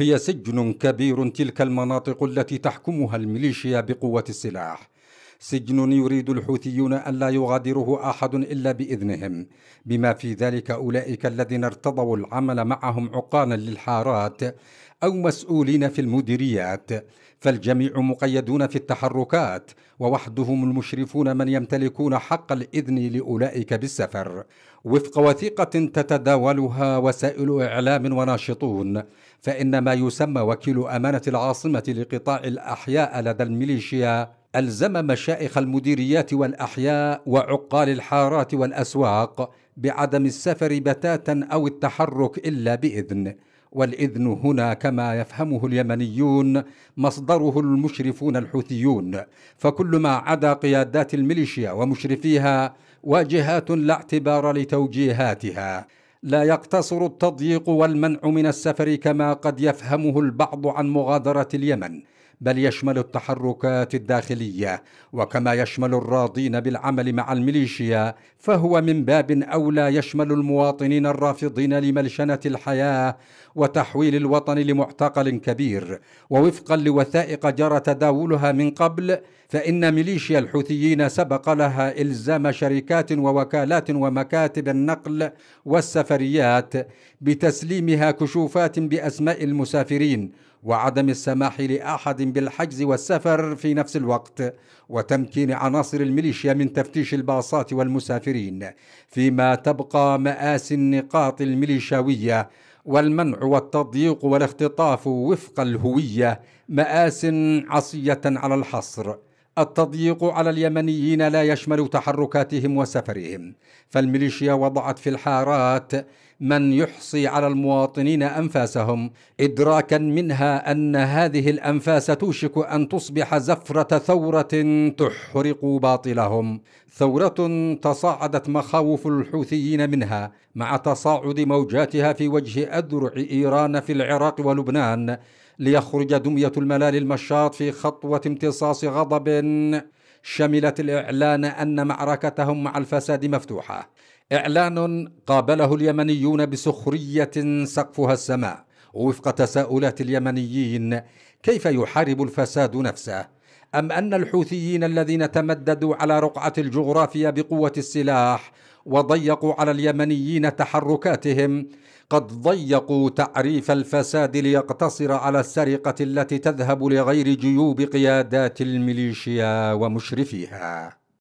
هي سجن كبير تلك المناطق التي تحكمها الميليشيا بقوة السلاح سجن يريد الحوثيون ألا يغادره أحد إلا بإذنهم بما في ذلك أولئك الذين ارتضوا العمل معهم عقالا للحارات أو مسؤولين في المديريات فالجميع مقيدون في التحركات ووحدهم المشرفون من يمتلكون حق الإذن لأولئك بالسفر وفق وثيقة تتداولها وسائل إعلام وناشطون فإن ما يسمى وكيل أمانة العاصمة لقطاع الأحياء لدى الميليشيا الزم مشائخ المديريات والاحياء وعقال الحارات والاسواق بعدم السفر بتاتا او التحرك الا باذن والاذن هنا كما يفهمه اليمنيون مصدره المشرفون الحوثيون فكل ما عدا قيادات الميليشيا ومشرفيها واجهات لا اعتبار لتوجيهاتها لا يقتصر التضييق والمنع من السفر كما قد يفهمه البعض عن مغادره اليمن بل يشمل التحركات الداخليه وكما يشمل الراضين بالعمل مع الميليشيا فهو من باب اولى يشمل المواطنين الرافضين لملشنه الحياه وتحويل الوطن لمعتقل كبير ووفقا لوثائق جرى تداولها من قبل فان ميليشيا الحوثيين سبق لها الزام شركات ووكالات ومكاتب النقل والسفريات بتسليمها كشوفات باسماء المسافرين وعدم السماح لاحد بالحجز والسفر في نفس الوقت وتمكين عناصر الميليشيا من تفتيش الباصات والمسافرين فيما تبقى ماسي النقاط الميليشاويه والمنع والتضييق والاختطاف وفق الهويه ماس عصيه على الحصر التضييق على اليمنيين لا يشمل تحركاتهم وسفرهم فالميليشيا وضعت في الحارات من يحصي على المواطنين انفاسهم ادراكا منها ان هذه الانفاس توشك ان تصبح زفره ثوره تحرق باطلهم ثوره تصاعدت مخاوف الحوثيين منها مع تصاعد موجاتها في وجه اذرع ايران في العراق ولبنان ليخرج دميه الملال المشاط في خطوه امتصاص غضب شملت الاعلان ان معركتهم مع الفساد مفتوحه اعلان قابله اليمنيون بسخريه سقفها السماء وفق تساؤلات اليمنيين كيف يحارب الفساد نفسه ام ان الحوثيين الذين تمددوا على رقعه الجغرافيا بقوه السلاح وضيقوا على اليمنيين تحركاتهم قد ضيقوا تعريف الفساد ليقتصر على السرقه التي تذهب لغير جيوب قيادات الميليشيا ومشرفيها